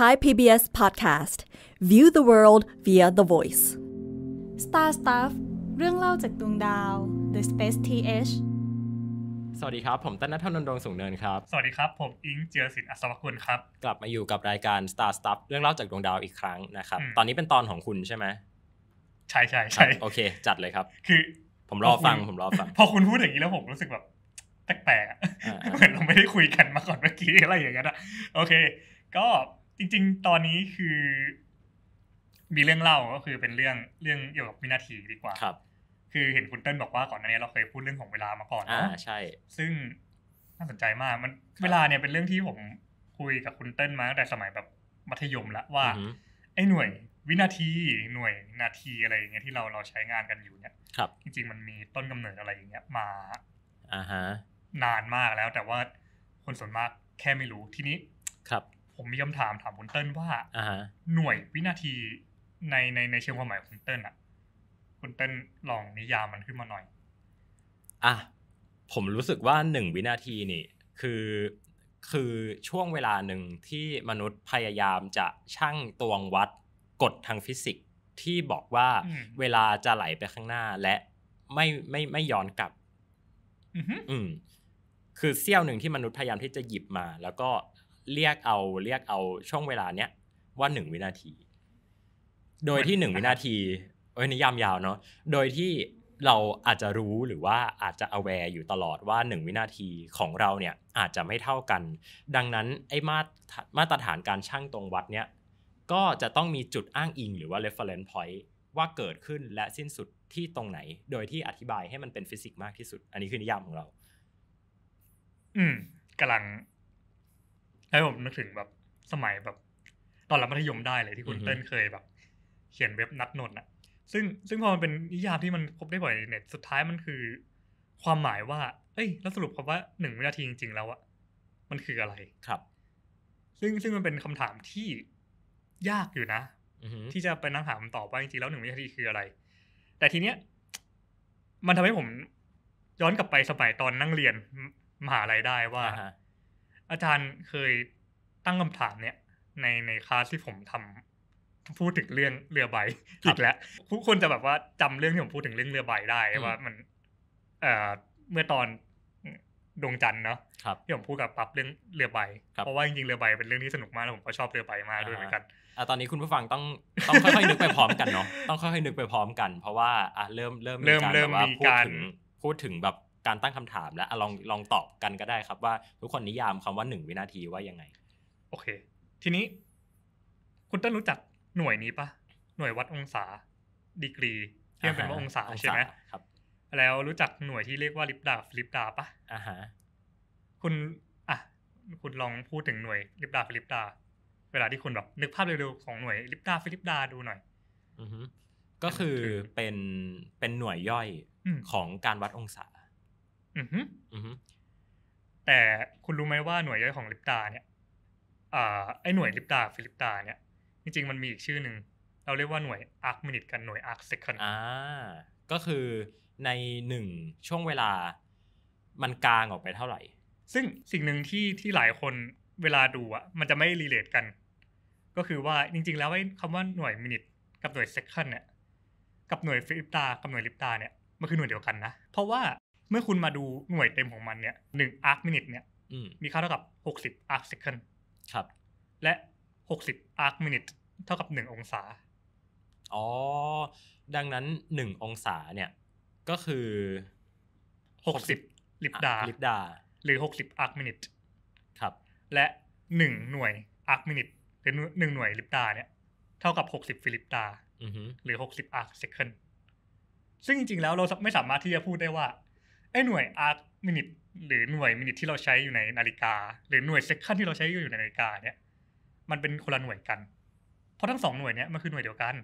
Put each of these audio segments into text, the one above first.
Thai PBS Podcast View the world via the voice Star Stuff เรื่องเล่าจากดวงดาว The Space TH สวัสดีครับ ผมตั้นนัทนนท์ดวงสูงเนิน ครับ สวัสดีครับ ผม อิงเจียสินอัศวคุณ ครับ กลับมา อยู่ กับ รายการ Star Stuff เรื่องเล่าจากดวงดาว อีกครั้ง นะครับ ตอนนี้ เป็น ตอน ของ คุณ ใช่ไหมใช่ใช่ใช่โอเค จัด เลยครับ คือ ผม รอ ฟัง ผม รอ ฟัง พอ คุณ พูด อย่างนี้ แล้ว ผม รู้สึก แบบ แปลกๆเหมือนเรา ไม่ ได้ คุย กัน มา ก่อน เมื่อกี้ อะไรอย่างเงี้ยนะโอเค ก็จริงๆ ตอนนี้คือ มีเรื่องเล่าก็คือเป็นเรื่องเรื่องเกี่ยวกับวินาทีดีกว่า ครับ คือเห็นคุณเติ้ลบอกว่าก่อนหน้านี้เราเคยพูดเรื่องของเวลามาก่อนอ่าใช่ ซึ่งน่าสนใจมากมันเวลาเนี่ยเป็นเรื่องที่ผมคุยกับคุณเติ้ลมาตั้งแต่สมัยแบบมัธยมละว่า ไอ้หน่วย วินาทีหน่วยนาทีอะไรอย่างเงี้ยที่เราเราใช้งานกันอยู่เนี่ยครับ จริง ๆ มันมีต้นกำเนิดอะไรอย่างเงี้ย มาอ่าฮะ นานมากแล้วแต่ว่าคนส่วนมากแค่ไม่รู้ทีนี้ ครับผมมีคำถามถามคุณเติ้ลว่า หน่วยวินาทีในในในเชิงความหมายของคุณเติ้ลอ่ะคุณเติ้ลลองนิยามมันขึ้นมาหน่อยอ่ะผมรู้สึกว่าหนึ่งวินาทีนี่ คือคือช่วงเวลาหนึ่งที่มนุษย์พยายามจะชั่งตวงวัด กฎทางฟิสิกส์ที่บอกว่าเวลาจะไหลไปข้างหน้า และไม่ไม่ไม่ย้อนกลับอืมคือเสี้ยวหนึ่งที่มนุษย์พยายามที่จะหยิบมา แล้วก็เรียกเอาเรียกเอาช่วงเวลาเนี้ยว่าหนึ่งวินาที โดยที่หนึ่งวินาทีเอ้ยนิยามยาวเนาะ โดยที่เราอาจจะรู้หรือว่าอาจจะ aware อยู่ตลอดว่าหนึ่งวินาทีของเราเนี่ยอาจจะไม่เท่ากัน ดังนั้นไอ้มามาตรฐานการช่างตรงวัดเนี่ย ก็จะต้องมีจุดอ้างอิง หรือว่า reference point ว่าเกิดขึ้นและสิ้นสุดที่ตรงไหน โดยที่อธิบายให้มันเป็นฟิสิกส์มากที่สุด อันนี้คือนิยามของเรา อืมกำลังให้ผมนึกถึงแบบสมัยแบบ ตอนรับมัธยมได้เลยที่คุณเต้นเคยแบบ เขียนเว็บนัดนนท์อะซึ่งซึ่งพอมันเป็นนิยามที่มันพบได้บ่อยในเน็ตสุดท้ายมันคือ ความหมายว่า เอ้ย แล้วสรุปคำว่าหนึ่งวินาทีจริงๆแล้วอะมันคืออะไรครับ ซึ่งซึ่งมันเป็นคำถามที่ยากอยู่นะที่จะไปนั่งถามตอบว่าจริงๆแล้วหนึ่งวินาทีคืออะไร แต่ทีเนี้ยมันทำให้ผมย้อนกลับไปสมัยตอนนั่งเรียนมหาลัยได้ว่าอาจารย์เคยตั้งคำถามเนี่ย ในในคลาสที่ผมทำพูดถึงเรื่องเรือใบอีกแล้วทุกคนจะแบบว่าจำเรื่องที่ผมพูดถึงเรื่องเรือใบได้ ว่ามันเอ่อเมื่อตอนดวงจันทร์เนาะที่ผมพูดกับปั๊บเรื่องเรือใบเพราะว่าจริงๆเรือใบเป็นเรื่องที่สนุกมากแล้วผมก็ชอบเรือใบมากด้วยเหมือนกันอ่ะตอนนี้คุณผู้ฟังต้องต้องค่อยๆนึกไปพร้อมกันเนาะต้องค่อยๆนึกไปพร้อมกัน เพราะว่าอ่ะเริ่มเริ่มเริ่มเริ่มมีการพูดถึงแบบการตั้งคำถามและลองลองตอบกันก็ได้ครับว่าทุกคนนิยามคำว่าหนึ่งวินาทีว่ายังไง โอเค ทีนี้ คุณต้นรู้จักหน่วยนี้ปะหน่วยวัดองศาดีกรีเรียกเป็นว่าองศาใช่ไหมครับแล้วรู้จักหน่วยที่เรียกว่าลิปดาฟลิปดาปะอ่าฮะคุณอ่ะคุณลองพูดถึงหน่วยลิปดา ฟลิปดา เวลาที่คุณแบบนึกภาพเร็วๆ ของหน่วยลิปดาฟิลิปดาดูหน่อยก็คือเป็นเป็นหน่วยย่อยของการวัดองศาอือฮึอือฮึแต่คุณรู้ไหมว่าหน่วยย่อยของลิปตาเนี่ย อ่าไอหน่วยลิปตาฟิลิปตาเนี่ย จริงๆมันมีอีกชื่อหนึ่ง เราเรียกว่าหน่วยอาร์คมินิตกันหน่วยอาร์คเซคันอ่า ก็คือในหนึ่งช่วงเวลา มันกลางออกไปเท่าไหร่ ซึ่งสิ่งหนึ่งที่ที่หลายคนเวลาดูอะมันจะไม่รีเลทกัน ก็คือว่าจริงๆแล้วไอ้คำว่าหน่วยมินิต กับหน่วยเซคันเนี่ย กับหน่วยฟิลิปตากับหน่วยลิปตาเนี่ย มันคือหน่วยเดียวกันนะ เพราะว่าเมื่อคุณมาดูหน่วยเต็มของมันเนี่ยหนึ่งอาร์คมินิทเนี่ยมีค่าเท่ากับหกสิบอาร์คเซคันครับ และหกสิบอาร์คมินิทเท่ากับหนึ่งองศา อ๋อ ดังนั้นหนึ่งองศาเนี่ย ก็คือหกสิบลิปดาลิปดาหรือหกสิบอาร์คมินิทครับ และหนึ่งหน่วยอาร์คมินิทหรือหนึ่งหน่วยลิปดาเนี่ยเท่ากับหกสิบฟิลิปดาหรือหกสิบอาร์คเซคันซึ่งจริงๆ แล้วเราไม่สามารถที่จะพูดได้ว่าไอ้หน่วยอาร์คมินิทหรือหน่วยมินิทที่เราใช้อยู่ในนาฬิกา หรือหน่วยเซคันที่เราใช้อยู่ในนาฬิกาเนี่ย มันเป็นคนละหน่วยกัน เพราะทั้งสองหน่วยเนี่ยมันคือหน่วยเดียวกัน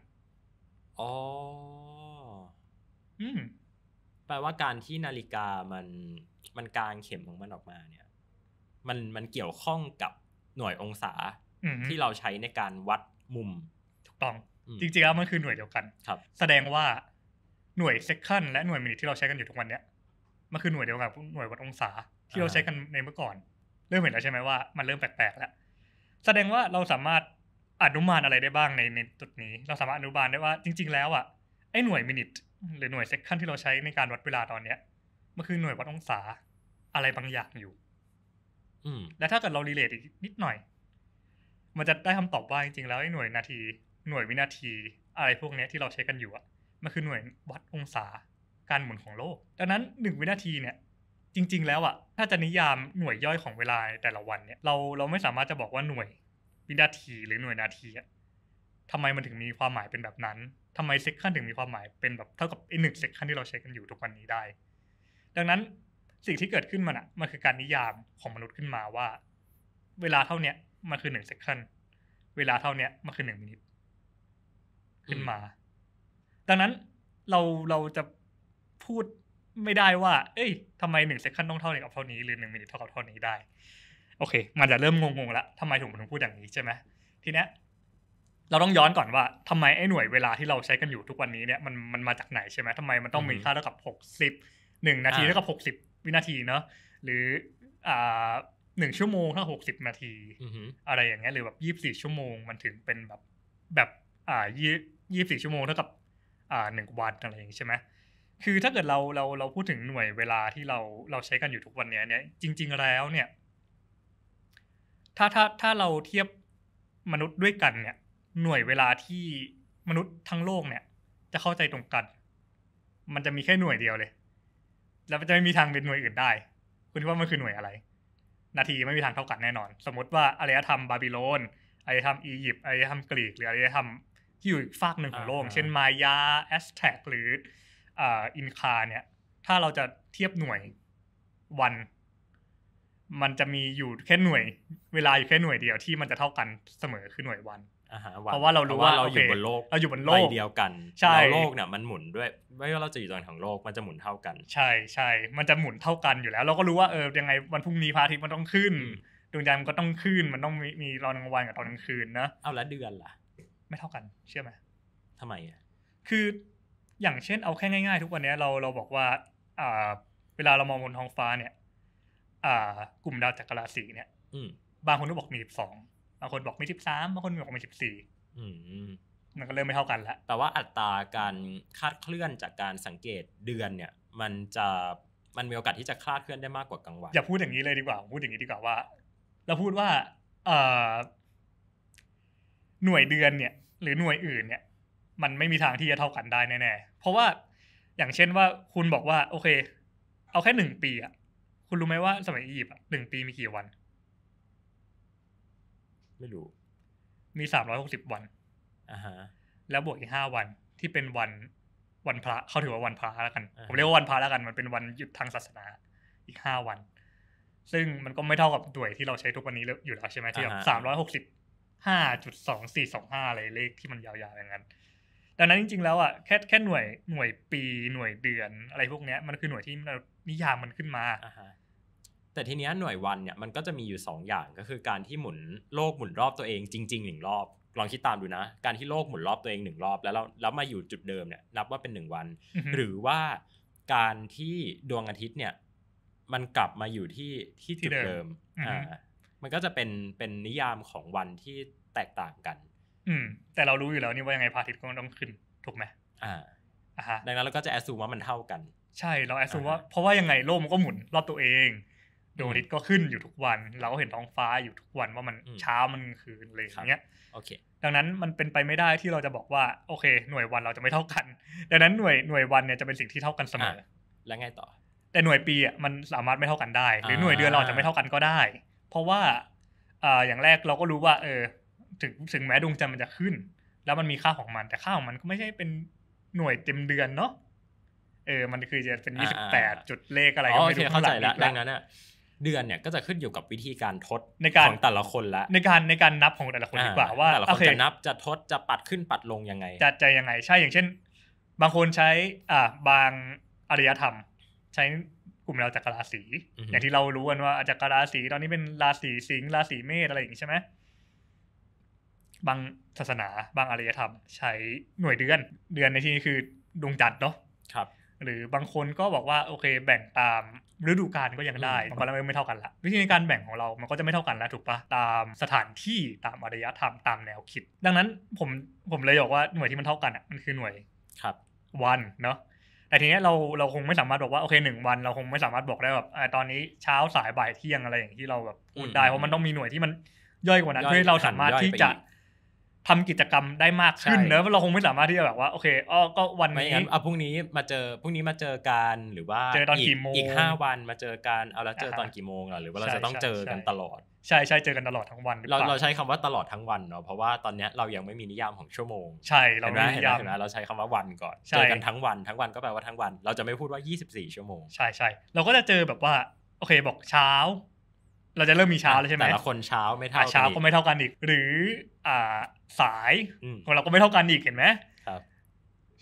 อ๋ออืมแปลว่าการที่นาฬิกามัน มันกางเข็มของมันออกมา เนี่ย มันมันเกี่ยวข้องกับหน่วยองศาที่เราใช้ในการวัดมุม ถูกต้องจริงๆแล้วมันคือหน่วยเดียวกัน ครับ แสดงว่า หน่วยเซคันและหน่วยมินิทที่เราใช้กันอยู่ทุกวันเนี้ยมันคือหน่วยเดียวกับ หน่วยวัดองศาที่เราใช้กันในเมื่อก่อน เริ่มเห็นแล้วใช่ไหมว่ามันเริ่มแปลกๆแล้วแสดงว่าเราสามารถอนุมานอะไรได้บ้างในในจุดนี้ เราสามารถอนุมานได้ว่าจริง ๆแล้วอ่ะไอ้หน่วยมินิทหรือหน่วยเซคันที่เราใช้ในการวัดเวลาตอนเนี้ยมันคือหน่วยวัดองศา อะไรบางอย่างอยู่ อืและถ้าเกิดเรารีเลทอีกนิดหน่อย มันจะได้คำตอบว่าจริงๆแล้วไอ้หน่วยนาที หน่วยวินาที อะไรพวกเนี้ยที่เราใช้กันอยู่อ่ะ มันคือหน่วยวัดองศาการหมุนของโลก ดังนั้น1วินาทีเนี่ย จริง ๆแล้วอะถ้าจะนิยามหน่วยย่อยของเวลาแต่ละวันเนี่ยเราเราไม่สามารถจะบอกว่าหน่วยวินาทีหรือหน่วยนาทีอะทำไมมันถึงมีความหมายเป็นแบบนั้น ทำไมเซคันถึงมีความหมายเป็นแบบเท่ากับไอหนึ่งเซคันที่เราใช้กันอยู่ทุกวันนี้ได้ ดังนั้นสิ่งที่เกิดขึ้นมันอะมันคือการนิยามของมนุษย์ขึ้นมาว่า เวลาเท่าเนี้ยมันคือหนึ่งเซคันเวลาเท่าเนี้ยมันคือหนึ่งมินิทขึ้นมา ดังนั้นเราเราจะพูดไม่ได้ว่า เอ้ยทำไมหนึ่งเซคันต้องเท่ากับเท่านี้หรือหนึ่งมินิเท่ากับเท่านี้ได้ โอเค มันจะเริ่มงงๆแล้วทำไมถึงถึงพูดอย่างนี้ใช่ไหมทีเนี้ยเราต้องย้อนก่อนว่าทำไมไอ้หน่วยเวลาที่เราใช้กันอยู่ ทุกวันนี้เนี่ยมันมันมาจากไหนใช่ไหมทำไมมันต้องมีค่าเท่ากับหกสิบหนึ่งนาทีเท่ากับหกสิบวินาทีเนาะ หรือ อ่าหนึ่งชั่วโมงเท่าหกสิบนาทีอะไรอย่างเงี้ย หรือแบบยี่สิบสี่ชั่วโมงมันถึงเป็นแบบแบบ อ่ายี่ยี่สิบสี่ชั่วโมงเท่ากับ อ่าหนึ่งวันอะไรอย่างเงี้ยใช่ไหมคือถ้าเกิดเราเราเราพูดถึงหน่วยเวลาที่เราเราใช้กันอยู่ทุกวันนี้เนี่ย จริง ๆแล้วเนี่ย ถ้าถ้าถ้าเราเทียบมนุษย์ด้วยกันเนี่ย หน่วยเวลาที่มนุษย์ทั้งโลกเนี่ย จะเข้าใจตรงกัน มันจะมีแค่หน่วยเดียวเลย แล้วจะไม่มีทางเป็นหน่วยอื่นได้ คุณคิดว่ามันคือหน่วยอะไร นาทีไม่มีทางเท่ากันแน่นอน สมมติว่าอารยธรรมบาบิโลนอารยธรรมอียิปต์อารยธรรมกรีก หรืออารยธรรมที่อยู่อีกฝากหนึ่งของโลก เช่นมายาแอสแท็กหรืออินคาเนี่ย ถ้าเราจะเทียบหน่วยวัน มันจะมีอยู่แค่หน่วย เวลาอยู่แค่หน่วยเดียวที่มันจะเท่ากันเสมอคือหน่วยวันเพราะว่าเรารู้ว่าเราอยู่บนโลกเราอยู่บนโลกเดียวกันใช่โลกเนี่ย มันหมุนด้วยไม่ว่าเราจะอยู่ตรงไหนของโลกมันจะหมุนเท่ากัน ใช่ใช่มันจะหมุนเท่ากันอยู่แล้ว เราก็รู้ว่าเออ ยังไงวันพรุ่งนี้พระอาทิตย์มันต้องขึ้นดวงจันทร์มันก็ต้องขึ้น มันต้องมีมีตอนกลางวันกับตอนกลางคืนนะเอาแล้วเดือนล่ะ ไม่เท่ากัน เชื่อไหมทำไมอ่ะคืออย่างเช่นเอาแค่ง่ายๆทุกวันนี้เราเราบอกว่า อ่า เวลาเรามองบนท้องฟ้าเนี่ย อ่า กลุ่มดาวจักรราศีเนี่ย อืบางคนก็บอกมีสิบสองบางคนบอกมีสิบสามบางคนบอกมีสิบสี่มันก็เริ่มไม่เท่ากันแล้วแต่ว่าอัตราการคาดเคลื่อนจากการสังเกตเดือนเนี่ย มันจะมันมีโอกาสที่จะคลาดเคลื่อนได้มากกว่ากลางวันอย่าพูดอย่างนี้เลยดีกว่า พูดอย่างนี้ดีกว่าว่าเราพูดว่าเอหน่วยเดือนเนี่ย หรือหน่วยอื่นเนี่ยมันไม่มีทางที่จะเท่ากันได้แน่ๆเพราะว่าอย่างเช่นว่าคุณบอกว่า โอเค เอาแค่หนึ่งปีอะคุณรู้ไหมว่า สมัยอียิปต์หนึ่งปีมีกี่วันไม่รู้มีสามร้อยหกสิบวันอ่าฮะแล้วบวกอีกห้าวันที่เป็นวันวันพระเขาถือว่าวันพระแล้วกันผมเรียกว่าวันพระแล้วกัน มันเป็นวันหยุดทางศาสนาอีกห้าวัน ซึ่งมันก็ไม่เท่ากับด่วยที่เราใช้ทุกวันนี้อยู่แล้วใช่ไหมที่แบบสามร้อยหกสิบห้าจุดสองสี่สองห้าอะไรเลขที่มันยาวๆอย่างนั้นดังนั้นจริงๆแล้วอ่ะแค่แค่หน่วยหน่วยปีหน่วยเดือนอะไรพวกเนี้ยมันคือหน่วยที่เรานิยามมันขึ้นมาแต่ทีเนี้ยหน่วยวันเนี่ยมันก็จะมีอยู่2อย่างก็คือการที่หมุนโลกหมุนรอบตัวเองจริงๆหนึ่งรอบ ลองคิดตามดูนะ การที่โลกหมุนรอบตัวเองหนึ่งรอบแล้วแล้วมาอยู่จุดเดิมเนี่ยนับว่าเป็นหนึ่งวัน หรือว่าการที่ดวงอาทิตย์เนี่ย มันกลับมาอยู่ที่ที่จุดเดิมอ่ามันก็จะเป็นเป็นนิยามของวันที่แตกต่างกันอืมแต่เรารู้อยู่แล้วนี่ว่ายังไงพาทิตก็ต้องขึ้นถูกไหมอ่าอ่าฮะดังนั้นเราก็จะแอสซูมว่ามันเท่ากันใช่เราแอสซูมว่า เพราะว่ายังไงโลกมันก็หมุนรอบตัวเองดวงอาทิตย์ก็ขึ้นอยู่ทุกวัน เราก็เห็นท้องฟ้าอยู่ทุกวันว่ามันเช้ามันคืนอะไรอย่างเงี้ย โอเค ดังนั้นมันเป็นไปไม่ได้ที่เราจะบอกว่า โอเคหน่วยวันเราจะไม่เท่ากัน ดังนั้นหน่วยหน่วยวันเนี่ยจะเป็นสิ่งที่เท่ากันเสมอแล้วไงต่อ แต่หน่วยปีอ่ะมันสามารถไม่เท่ากันได้ หรือหน่วยเดือนเราจะไม่เท่ากันก็ได้ เพราะว่าอ่าอย่างแรกเราก็รู้ว่า เออถึงถึงแม้ดวงจันทร์มันจะขึ้น แล้วมันมีค่าของมันแต่ค่าของมันก็ไม่ใช่เป็นหน่วยเต็มเดือนเนาะเออมันคือจะเป็นยี่สิบแปดจุดเลขอะไรก็ไม่รู้เข้าใจละดังนั้นอะเดือนเนี่ยก็จะขึ้นอยู่กับวิธีการทดในการของแต่ละคนละ ในการในการนับของแต่ละคนดีกว่าว่าแต่ละคนจะนับจะทดจะปัดขึ้นปัดลงยังไงจะจะยังไงใช่อย่างเช่น บางคนใช้ อ่าบางอารยธรรม ใช้กลุ่มเราจักรราศีอย่างที่เรารู้กันว่าจักรราศีตอนนี้เป็นราศีสิงห์ราศีเมษอะไรอย่างนี้ใช่ไหมบางศาสนาบางอารยธรรม ใช้หน่วยเดือนเดือนในที่นี้คือดวงจันทร์เนาะครับ หรือบางคนก็บอกว่าโอเคแบ่งตามฤดูกาลก็ยังได้วามคนไม่เท่ากันละวิธีในการแบ่งของเรามันก็จะไม่เท่ากันแล้ว ถูกปะตามสถานที่ตามอารยธรรมตามแนวคิด ดังนั้นผมผมเลยบอกว่าหน่วยที่มันเท่ากันอ่ะมันคือหน่วยครับ วันเนาะแต่ทีนี้เราเราคงไม่สามารถบอกว่าโอเคหนึ่งวัน เราคงไม่สามารถบอกได้แบบตอนนี้เช้าสายบ่ายเที่ยงอะไรอย่างที่เราแบบพูดได้เพราะมันต้องมีหน่วยที่มันย่อยกว่านั้นเพื่อเราสามารถที่จะทำกิจกรรมได้มากขึ้นเนอะเราคงไม่สามารถที่จะแบบว่าโอเคอ๋อก็วันนี้อ่ะพรุ่งนี้มาเจอพรุ่งนี้มาเจอกันหรือว่าเจอตอนกี่โมงอีกห้าวัน มาเจอกันเอาแล้วเจอตอนกี่โมงหรือว่าเราจะต้องเจอกันตลอด ใช่ใช่เจอกันตลอดทั้งวัน เราเราใช้คำว่าตลอดทั้งวันเนาะเพราะว่าตอนเนี้ยเรายังไม่มีนิยามของชั่วโมง ใช่เราไม่มีนิยามเราใช้คำว่าวันก่อนเจอกันทั้งวันทั้งวันก็แปลว่าทั้งวัน เราจะไม่พูดว่า 24 ชั่วโมง ใช่ใช่เราก็จะเจอแบบว่า โอเคบอกเช้าเราจะเริ่มมีเช้าแล้วใช่ไหมแต่ละคนเช้าไม่เท่าเช้าก็ไม่เท่ากันอีก หรืออ่าสาย ของเราก็ไม่เท่ากันอีกเห็นไหมครับ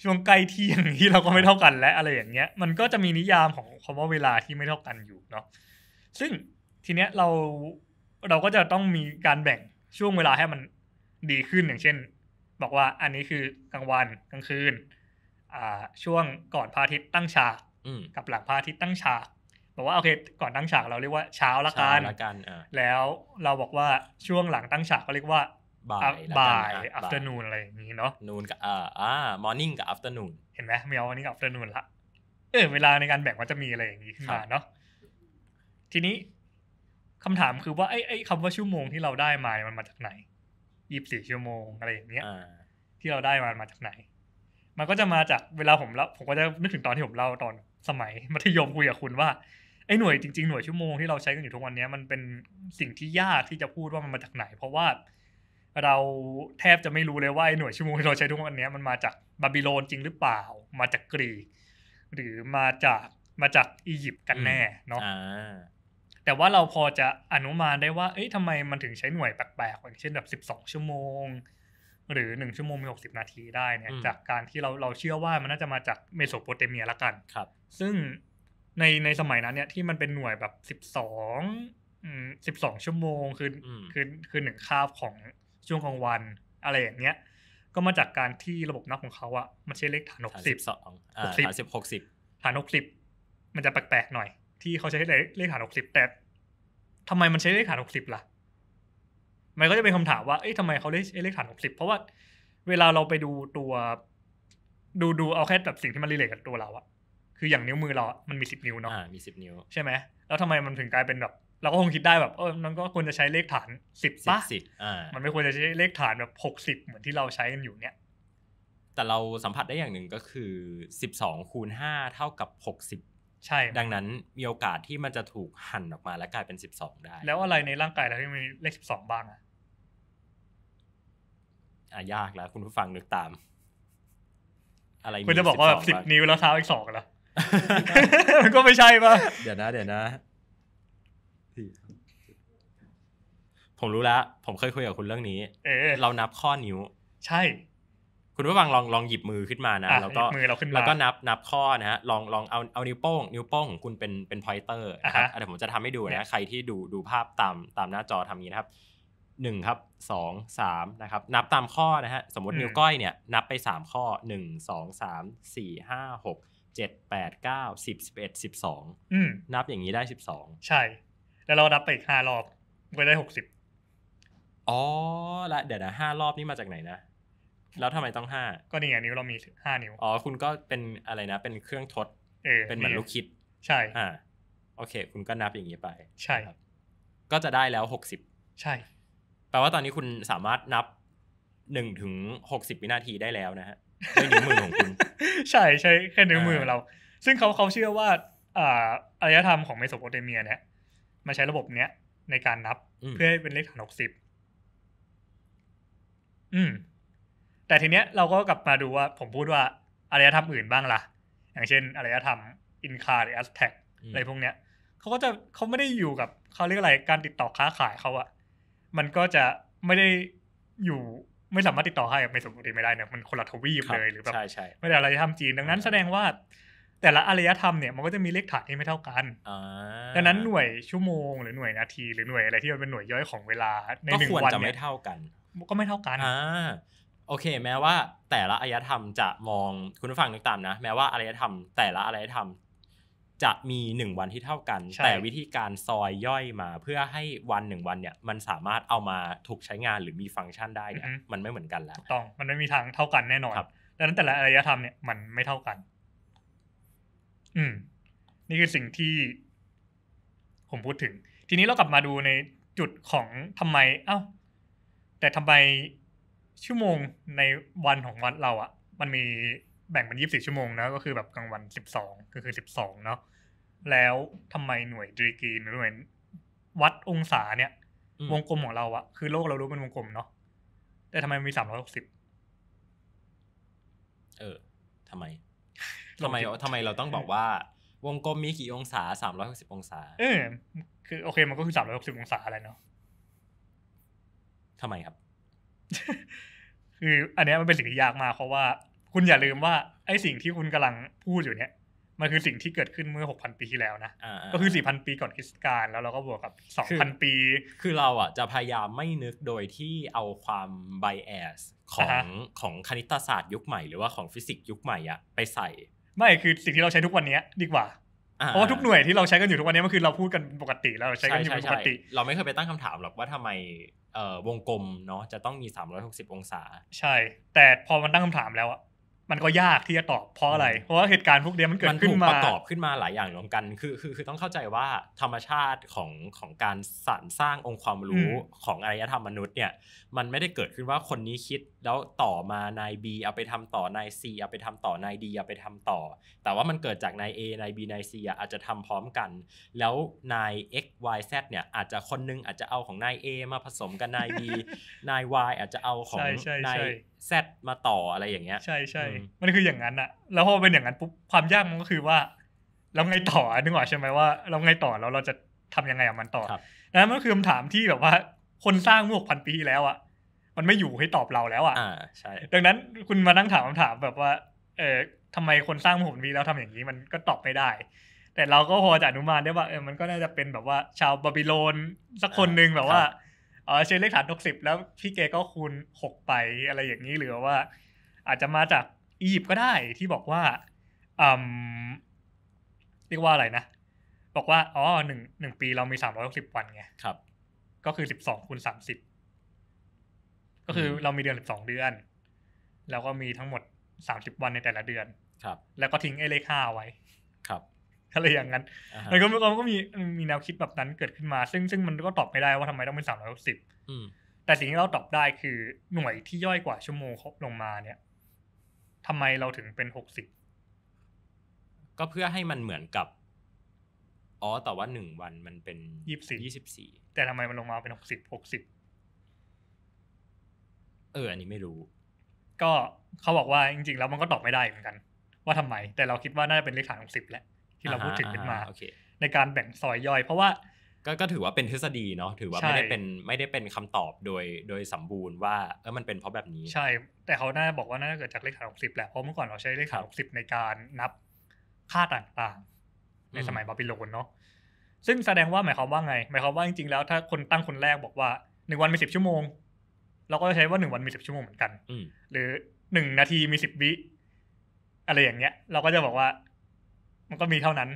ช่วงใกล้เที่ยงที่เราก็ไม่เท่ากันและอะไรอย่างเงี้ยมันก็จะมีนิยามของคำว่าเวลาที่ไม่เท่ากันอยู่เนาะซึ่งทีเนี้ยเราเราก็จะต้องมีการแบ่งช่วงเวลาให้มันดีขึ้นอย่างเช่น บอกว่าอันนี้คือกลางวันกลางคืน อ่า ช่วงก่อนพระอาทิตย์ตั้งฉากกับหลังพระอาทิตย์ตั้งฉากบอกว่าโอเค ก่อนตั้งฉากเราเรียกว่าเช้าละกันแล้วเราบอกว่าช่วงหลังตั้งฉากก็เรียกว่าบ่าย บ่ายอัฟเตอร์นูนอะไรอย่างนี้เนาะนูนกับอ่าอ่ามอร์นิ่งกับอัฟเตอร์นูนเห็นไหมมีเอา morning กับ afternoon ละเออเวลาในการแบ่งว่าจะมีอะไรอย่างนี้ขึ้นมาเนาะทีนี้ คำถามคือว่า ไอ้ไอ้คำว่าชั่วโมงที่เราได้มามันมาจากไหนยี่สิบสี่ชั่วโมงอะไรอย่างเงี้ยที่เราได้มามาจากไหน มันก็จะมาจากเวลาผมแล้วผมก็จะนึกถึงตอนที่ผมเล่าตอนสมัย มัธยมคุยกับคุณว่าไอ้หน่วยจริงๆหน่วยชั่วโมงที่เราใช้กันอยู่ทุกวันนี้มันเป็นสิ่งที่ยากที่จะพูดว่ามันมาจากไหน เพราะว่าเราแทบจะไม่รู้เลยว่าไอ้หน่วยชั่วโมงที่เราใช้ทุกวันนี้มันมาจากบาบิโลนจริงหรือเปล่ามาจากกรีกหรือมาจากมาจากอียิปต์กันแน่เนาะแต่ว่าเราพอจะอนุมานได้ว่าเอ๊ะทำไมมันถึงใช้หน่วยแปลกๆอย่างเช่นแบบสสิบองชั่วโมง หรือหนึ่งชั่วโมงมีหกสิบนาทีได้เนี่ยจากการที่เราเราเชื่อว่ามันน่าจะมาจากเมโสโปเตเมียละกันครับ ซึ่งในในสมัยนั้นเนี่ยที่มันเป็นหน่วยแบบสิบสองสิบสองชั่วโมงคือคือคือหนึ่งคาบของช่วงของวันอะไรอย่างเงี้ยก็มาจากการที่ระบบนับของเขาอะมันใช้เลขฐานหกสิบสองหกสิบหกสิบฐานหกสิบมันจะแปลกๆหน่อย ที่เขาใช้เลขฐานหกสิบแต่ทำไมมันใช้เลขฐานหกสิบล่ะมันก็จะเป็นคำถามว่า เอ๊ะทำไมเขาใช้เลขฐานหกสิบเพราะว่า เวลาเราไปดูตัวดูดูเอาแค่แบบสิ่งที่มันรีเลทกับตัวเราอะคืออย่างนิ้วมือเรา มันมีสิบนิ้วเนาะมีสิบนิ้วใช่ไหมแล้วทำไมมันถึงกลายเป็นแบบ เราก็คงคิดได้แบบ เออมันก็ควรจะใช้เลขฐานสิบป่ะสิบมันไม่ควรจะใช้เลขฐานแบบหกสิบเหมือนที่เราใช้กันอยู่เนี่ย แต่เราสัมผัสได้อย่างหนึ่งก็คือสิบสองคูณห้าเท่ากับหกสิบ ใช่ ดังนั้นมีโอกาสที่มันจะถูกหั่นออกมาและกลายเป็นสิบสองได้ แล้วอะไรในร่างกายเราที่มีเลขสิบสองบ้างอะอ่ะยากแล้ว คุณผู้ฟังนึกตาม อะไรคุณจะบอกว่าแบบสิบนิ้วแล้วเท้าอีกสองเหรอมันก็ไม่ใช่ปะเดี๋ยวนะ เดี๋ยวนะผมรู้แล้ว ผมเคยคุยกับคุณเรื่องนี้เอเรานับข้อนิ้ว ใช่ คุณผู้ฟังลองลองหยิบมือขึ้นมานะแล้วก็มือเราขึ้นมาแล้วก็นับนับข้อนะฮะลองลองเอาเอานิ้วโป้งนิ้วโป้งของคุณเป็นเป็นพอยเตอร์นะครับเดี๋ยวผมจะทำให้ดูนะใครที่ดูดูภาพตามตามหน้าจอทำางนี้นะครับหนึ่งครับสองสามนะครับ นับตามข้อนะฮะสมมตินิ้วก้อยเนี่ยนับไปสามข้อหนึ่งสองสามสี่ห้าหกเจ็ดแปดเก้าสิบสิบเอ็ดสิบสองนับอย่างนี้ได้สิบสองใช่ แล้วเรานับไปอีกห้ารอบ ก็ได้หกสิบอ๋อแล้วเดี๋ยวนะห้ารอบนี่มาจากไหนนะ แล้วทำไมต้องห้าก็นี่ไงนิ้วเรามีห้านิ้ว อ๋อ คุณก็เป็นอะไรนะ เป็นเครื่องทดเเป็นเหมือนลูกคิด ใช่อ่าโอเค คุณก็นับอย่างนี้ไป ใช่ก็จะได้แล้วหกสิบใช่ แปลว่าตอนนี้คุณสามารถนับหนึ่งถึงหกสิบวินาทีได้แล้วนะฮะด้วยนิ้วมือของคุณใช่ใช่แค่นิ้วมือของเรา ซึ่งเขาเขาเชื่อว่า อ่าอารยธรรมของเมโสโปเตเมียเนี่ยมาใช้ระบบเนี้ยในการนับ เพื่อให้เป็นเลขฐานหกสิบอืม แต่ทีเนี้ยเราก็กลับมาดูว่าผมพูดว่า อารยธรรมอื่นบ้างล่ะ อย่างเช่น อารยธรรมอินคาหรือแอสแท็กอะไรพวกเนี้ยเขาก็จะเขาไม่ได้อยู่กับเขาเรียกอะไรการติดต่อค้าขายเขาอะมันก็จะไม่ได้อยู่ไม่สามารถติดต่อให้ไม่สมบูรณ์ไม่ได้เนี่ยมันคนละทวีปเลยหรือแบบไม่ได้อะไรทำจีนดังนั้นแสดงว่าแต่ละอารยธรรมเนี่ยมันก็จะมีเลขฐานที่ไม่เท่ากันดังนั้นหน่วยชั่วโมงหรือหน่วยนาที หรือหน่วยอะไรที่มันเป็นหน่วยย่อยของเวลาในหนึ่งวันเนี่ยจะไม่เท่ากันก็ไม่เท่ากันโอเคแม้ว่า แต่ละอารยธรรมจะมองคุณผู้ฟังนึกตามนะ แม้ว่าอารยธรรม แต่ละอารยธรรมจะมี 1 วันที่เท่ากัน แต่วิธีการซอยย่อยมา เพื่อให้วันหนึ่งวันเนี่ยมันสามารถเอามาถูกใช้งาน หรือมีฟังก์ชันได้เนี่ยมันไม่เหมือนกันแล้วถูกต้องมันไม่มีทางเท่ากันแน่นอนดังนั้นแต่ละอารยธรรมเนี่ยมันไม่เท่ากัน อืมนี่คือสิ่งที่ผมพูดถึง ทีนี้เรากลับมาดูในจุดของทำไม เอา้าแต่ทำไมชั่วโมงในวันของวันเราอะ่ะมันมีแบ่งเป็นยี่สิบชั่วโมงนะก็คือแบบกลางวันสิบสองก็คือสิบสองเนาะแล้วทำไมหน่วยดีกรีหรือหน่วยวัดองศาเนี่ย วงกลมของเราอะคือโลกเรารู้เป็นวงกลมเนาะแต่ทำไมมีสามร้อยหกสิบเออ ทำไมทำไมทำไมเราต้องบอกว่า วงกลมมีกี่องศาสามร้อยหกสิบองศาเออคือโอเค มันก็คือสามร้อยหกสิบองศาอะไรเนาะทำไมครับ คือ อันนี้มันเป็นสิ่งที่ยากมากเพราะว่าคุณอย่าลืมว่า ไอ้สิ่งที่คุณกำลังพูดอยู่เนี่ยมันคือสิ่งที่เกิดขึ้นเมื่อ 6,000 ปีที่แล้วนะ ก็คือ 4,000 ปีก่อนคริสต์กาลแล้วเราก็บวกกับ 2,000 ปี คือเราอ่ะจะพยายามไม่นึกโดยที่เอาความไบแอสของของคณิตศาสตร์ยุคใหม่หรือว่าของฟิสิกส์ยุคใหม่อ่ะไปใส่ ไม่คือสิ่งที่เราใช้ทุกวันนี้ดีกว่า เพราะทุกหน่วยที่เราใช้กันอยู่ทุกวันนี้มันคือเราพูดกันปกติเราใช้กันอยู่ปกติ เราไม่เคยไปตั้งคำถามหรอกว่าทำไมวงกลมเนาะจะต้องมี 360 องศา ใช่ แต่พอมันตั้งคำถามแล้วอะมันก็ยากที่จะตอบเพราะอะไร เพราะว่าเหตุการณ์พวกเนี้ยมันเกิดขึ้นมาประกอบขึ้นมาหลายอย่างรวมกันคือคือ คือต้องเข้าใจว่าธรรมชาติของของการสรรสร้างองค์ความรู้ของอารยธรรมมนุษย์เนี่ย มันไม่ได้เกิดขึ้นว่าคนนี้คิดแล้วต่อมานายบีเอาไปทำต่อนายซีเอาไปทำต่อนายดีเอาไปทำต่อ แต่ว่ามันเกิดจากนายเอนายบีนายซีอาจจะทำพร้อมกัน แล้วนาย x y z เนี่ยอาจจะคนนึงอาจจะเอาของนาย A มาผสมกับนาย B นาย Y อาจจะเอาของนายแซดมาต่ออะไรอย่างเงี้ยใช่ใช่มันคืออย่างนั้นอะแล้วพอเป็นอย่างนั้นปุ๊บความยากมันก็คือว่า เราไงต่อนึกออกใช่ไหมว่า เราไงต่อแล้วเราจะทำยังไงกับมันต่อนั้วมันคือคำถามที่แบบว่า คนสร้างเมื่อกพันปีแล้วอะมันไม่อยู่ให้ตอบเราแล้วอะอ่าใช่ ดังนั้นคุณมานั่งถามคำถามแบบว่า เออทำไมคนสร้างเมื่อหกพันปีแล้วทำอย่างนี้มันก็ตอบไม่ได้ แต่เราก็พอจะอนุมานได้ว่าเออมันก็น่าจะเป็นแบบว่า ชาวบาบิโลนสักคนหนึ่งแบบว่าเออเชนเลขฐานหกสิบแล้วพี่เกก็คูณหกไปอะไรอย่างนี้หรือว่า อาจจะมาจากอียิปต์ก็ได้ที่บอกว่าอืมเรียกว่าอะไรนะ บอกว่า อ๋อหนึ่งหนึ่งปีเรามีสามร้อยหกสิบวันไงครับ ก็คือสิบสองคูณสามสิบก็คือเรามีเดือนสิบสองเดือน แล้วก็มีทั้งหมดสามสิบวันในแต่ละเดือนครับ แล้วก็ทิ้งไอ้เลขห้าไว้ครับอะไรอย่างนั้น แล้วก็มันก็มีมีแนวคิดแบบนั้นเกิดขึ้นมา ซึ่ง ซึ่งมันก็ตอบไม่ได้ ว่าทำไมต้องเป็นสามร้อยหกสิบแต่สิ่งที่เราตอบได้คือหน่วยที่ย่อยกว่าชั่วโมงลงมา เนี่ยทำไมเราถึงเป็นหกสิบ ก็เพื่อให้มันเหมือนกับ อ๋อ แต่ว่าหนึ่งวันมันเป็นยี่สิบยี่สิบสี่แต่ทำไมมันลงมาเป็นหกสิบหกสิบ เออ อันนี้ไม่รู้ ก็เขาบอกว่าจริงๆแล้วมันก็ตอบไม่ได้เหมือนกัน ว่าทำไม แต่เราคิดว่าน่าจะเป็นเลขฐานหกสิบแหละที่เราพูดถึงกันมาในการแบ่งซอยย่อยเพราะว่าก็ถือว่าเป็นทฤษฎีเนาะถือว่าไม่ได้เป็นไม่ได้เป็นคำตอบโดยโดยสมบูรณ์ว่าเออมันเป็นเพราะแบบนี้ ใช่ แต่เขาน่าบอกว่าน่าจะเกิดจากเลขฐานหกสิบแหละเพราะเมื่อก่อนเราใช้เลขฐานหกสิบในการนับค่าต่างๆ ในสมัยบาบิโลนเนาะซึ่งแสดงว่าหมายความว่าไงหมายความว่าจริงๆแล้วถ้าคนตั้งคนแรกบอกว่าหนึ่งวันมีสิบชั่วโมงเราก็จะใช้ว่าหนึ่งวันมีสิบชั่วโมงเหมือนกันหรือหนึ่งนาทีมีสิบวิอะไรอย่างเงี้ยเราก็จะบอกว่ามันก็มีเท่านั้น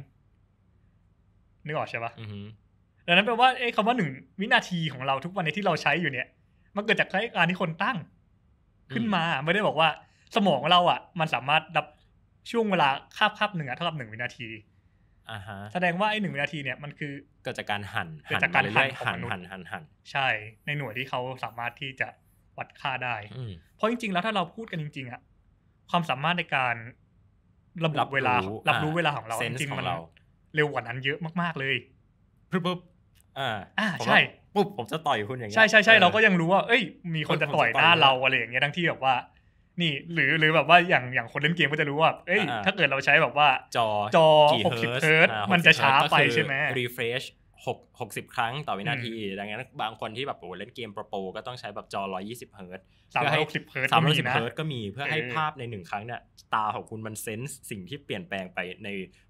นึกออกใช่ปะดังนั้นแปลว่าไอ้คำว่าหนึ่งวินาทีของเราทุกวันในที่เราใช้อยู่เนี่ย มันเกิดจากการที่คนตั้ง ขึ้นมา ไม่ได้บอกว่า สมองเรา อ่ะ มันสามารถรับช่วงเวลาคาบคาบหนึ่งเท่ากับหนึ่งวินาทีอ่าแสดงว่าไอ้หนึ่งวินาทีเนี่ย มันคือ เกิดจากการหันเกิดจากการหันขอนหันหันใช่ ในหน่วยที่เขาสามารถที่จะวัดค่าได้เพราะจริงๆแล้วถ้าเราพูดกันจริง ๆ อ่ะ ความสามารถในการรับเวลา รับรู้เวลาของเรา จริงมันเร็วกว่านั้นเยอะมากๆเลยปุ๊บปุ๊บอ่า ใช่ปุ๊บ ผมจะต่อยคุณอย่างเงี้ย ใช่ใช่ใช่เราก็ยังรู้ว่า เอ้ย มีคนจะต่อยหน้าเราอะไรอย่างเงี้ย ทั้งที่แบบว่า นี่ หรือหรือแบบว่า อย่างอย่างคนเล่นเกมก็จะรู้ว่า เอ้ย ถ้าเกิดเราใช้แบบว่า จอจอหกสิบเฮิร์ต มันจะช้าไปใช่ไหมรีเฟรชหกสิบครั้งต่อวินาที ดังนั้นบางคนที่แบบโอ้เล่นเกมโปรโปก็ต้องใช้แบบจอเฮิร์ตสามร้อยหกสิบเฮิร์ตสามร้อยสิบเฮิร์ตก็มีเพื่อให้ภาพในหนึ่งครั้งเนี่ยตาของคุณมันเซนส์สิ่งที่เปลี่ยนแปลงไปใน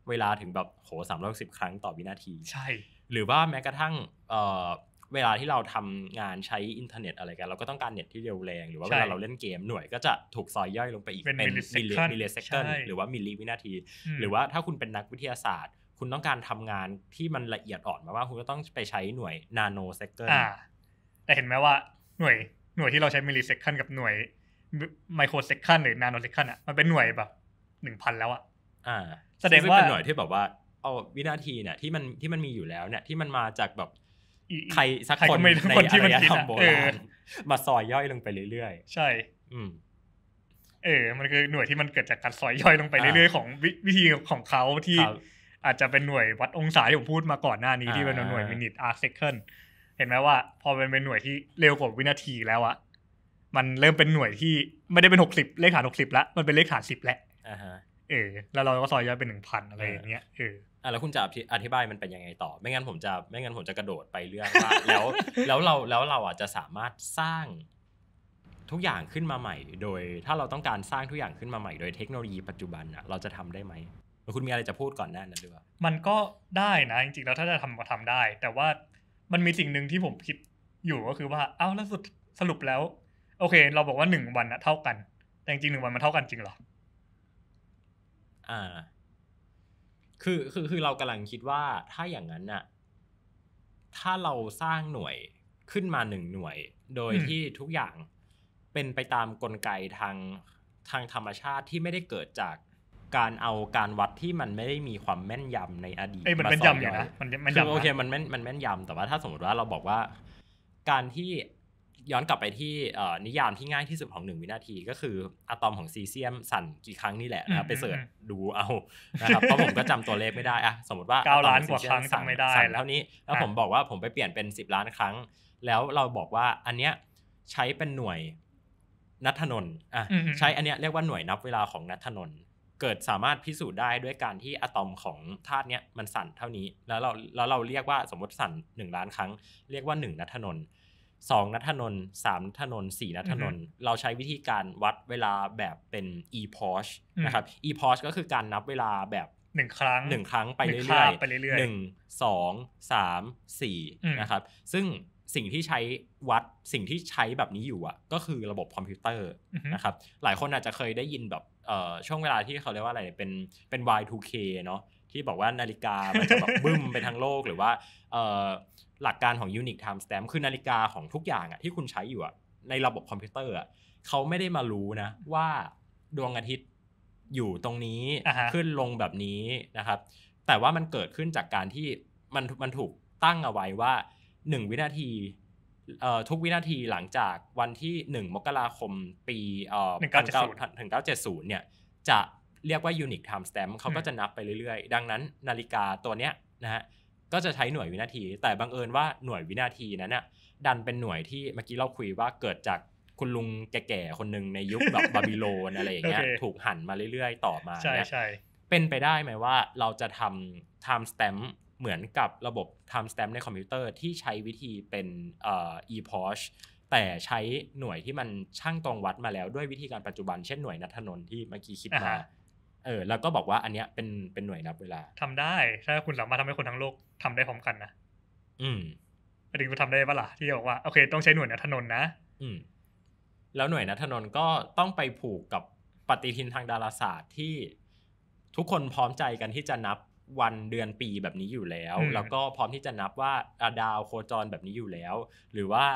เวลาถึงแบบโหสามร้อยสิบครั้งต่อวินาที ใช่ หรือว่าแม้กระทั่งเอ่อเวลาที่เราทำงานใช้อินเทอร์เน็ตอะไรกันเราก็ต้องการเน็ตที่เร็วแรงหรือว่าเวลาเราเล่นเกมหน่วยก็จะถูกซอยย่อยลงไปอีกเป็นมิลลิเซคันหรือว่ามิลลิวินาที หรือว่าถ้าคุณเป็นนักวิทยาศาสตร์คุณต้องการทำงานที่มันละเอียดอ่อนมาว่าคุณก็ต้องไปใช้หน่วยนาโนเซกเกอร์แต่เห็นไหมว่าหน่วยหน่วยที่เราใช้มิลลิเซคันกับหน่วย ไมโครเซคันหรือนาโนเซคันอ่ะมันเป็นหน่วยแบบหนึ่งพันแล้วอ่ะ อ่าแสดงว่าเป็นหน่วยที่แบบว่า เอา วินาทีเนี่ยที่มันที่มันมีอยู่แล้วเนี่ย ที่มันมาจากแบบใครสักคนในที่มันทำโบราณมาซอยย่อยลงไปเรื่อยๆใช่ อืมเออ มันคือหน่วยที่มันเกิดจากการซอยย่อยลงไปเรื่อย ๆ ของวิธีของเขาที่อาจจะเป็นหน่วยวัดองศาที่ผมพูดมาก่อนหน้านี้ที่เป็นหน่วยมินิทอาร์เซคเคิลเห็นไหมว่า พอนเป็นหน่วยที่เร็วกว่าวินาทีแล้วอะมันเริ่มเป็นหน่วยที่ ไม่ได้เป็นหกสิบเลขฐานหกสิบละมันเป็นเลขฐานสิบแหละเออแล้วเราก็ซอยย่อยเป็นหนึ่งพันอะไรอย่างเงี้ยเอออ่ะแล้วคุณจะอธิบายมันเป็นยังไงต่อ ไม่งั้นผมจะไม่งั้นผมจะกระโดดไปเรื่องว่าแล้ว แล้วเราแล้วเราอ่ะจะสามารถสร้างทุกอย่างขึ้นมาใหม่ โดย ถ้าเราต้องการสร้างทุกอย่างขึ้นมาใหม่ โดยเทคโนโลยีปัจจุบันอ่ะเราจะทำได้ไหมคุณมีอะไรจะพูดก่อนหน้านั้นด้วยมันก็ได้นะจริงๆแล้วถ้าจะทำก็ทำได้ แต่ว่ามันมีสิ่งหนึ่งที่ผมคิดอยู่ก็คือว่า เอ้าแล้วสุดสรุปแล้ว โอเค เราบอกว่าหนึ่งวันนะเท่ากัน แต่จริงหนึ่งวันมันเท่ากัน จริงหรออ่า คือคือ คือเรากำลังคิดว่าถ้าอย่างนั้นอะถ้าเราสร้างหน่วยขึ้นมาหนึ่งหน่วย โดยที่ทุกอย่างเป็นไปตามกลไกทางทางธรรมชาติที่ไม่ได้เกิดจากการเอาการวัดที่มันไม่ได้มีความแม่นยำในอดีตมันแม่นยำอยู่นะมัน่นโอเคมันแม่นมัน แม่นยำแต่ว่าถ้าสมมติว่าเราบอกว่าการที่ย้อนกลับไปที่นิยามที่ง่ายที่สุดของหนึ่งวินาทีก็คืออะตอมของซีเซียมสั่นกี่ครั้งนี่แหละนะไปเสิร์ชดูเอานะครับเพราะผมก็จำตัวเลขไม่ได้อะสมมติว่าเก้าล้านกว่าครั้งสั่นไม่ได้แล้วนี้ แล้วผมบอกว่าผมไปเปลี่ยนเป็นสิบล้านครั้งแล้วเราบอกว่าอันเนี้ยใช้เป็นหน่วยนัทนนอ่ะใช้ อันเนี้ยเรียกว่าหน่วยนับเวลาของนัทนนเกิดสามารถพิสูจน์ได้ด้วยการที่อะตอมของธาตุเนี้ยมันสั่นเท่านี้แล้วเราแล้วเราเรียกว่าสมมติสั่น 1 ล้านครั้ง เรียกว่า 1 นัทนนสองนัทนนสามนัทนนสี่นัทนน เราใช้วิธีการวัดเวลาแบบเป็น e p o s h นะครับ e p o s h ก็คือการนับเวลาแบบหนึ่งครั้งหนึ่งครั้งไปเรื่อยๆหนึ่งสองสามสี่นะครับซึ่งสิ่งที่ใช้วัดสิ่งที่ใช้แบบนี้อยู่อะก็คือระบบคอมพิวเตอร์นะครับหลายคนอาจจะเคยได้ยินแบบช่วงเวลาที่เขาเรียกว่าอะไรเป็นเป็น Y2K เนาะที่บอกว่านาฬิกามันจะแบบบึ้มไปทั้งโลกหรือว่าหลักการของ Unique Time Stamp คือนาฬิกาของทุกอย่างอะที่คุณใช้อยู่อะในระบบคอมพิวเตอร์อะเขาไม่ได้มารู้นะว่าดวงอาทิตย์อยู่ตรงนี้ขึ้นลงแบบนี้นะครับ แต่ว่ามันเกิดขึ้นจากการที่มันมันถูกตั้งเอาไว้ว่า1วินาทีทุกวินาทีหลังจากวันที่1มกราคมปีหนึ่งเก้าเจ็ดศูนย์เนี่ยจะเรียกว่า unique time stamp เขาก็จะนับไปเรื่อยๆ ดังนั้นนาฬิกาตัวเนี้ยนะฮะก็จะใช้หน่วยวินาที แต่บังเอิญว่าหน่วยวินาทีนั้นน่ะดันเป็นหน่วยที่เมื่อกี้เราคุยว่าเกิดจากคุณลุงแก่ๆคนหนึ่งในยุคแบบบาบิโลนอะไรอย่างเงี้ยถูกหั่นมาเรื่อยๆต่อมาใช่ใช่เป็นไปได้ไหมว่าเราจะทำ time stamp เหมือนกับระบบ timestamp ในคอมพิวเตอร์ที่ใช้วิธีเป็นอีพอ epoch แต่ใช้หน่วยที่มันช่างตรงวัดมาแล้ว ด้วยวิธีการปัจจุบันเช่นหน่วยนัทนนที่เมื่อกี้คิดมาเออ แล้วก็บอกว่าอันเนี้ยเป็นเป็นหน่วยนับเวลา ทำได้ ถ้าคุณสามารถทำให้คนทั้งโลกทำได้พร้อมกันนะอืมอันนี้คุณทำได้ปะล่ะที่บอกว่า โอเคต้องใช้หน่วยนัทนนนะอืมแล้วหน่วยนัทนนก็ต้องไปผูกกับปฏิทินทางดาราศาสตร์ที่ทุกคนพร้อมใจกันที่จะนับวันเดือนปีแบบนี้อยู่แล้ว แล้วก็พร้อมที่จะนับว่าดาวโคจรแบบนี้อยู่แล้ว หรือว่า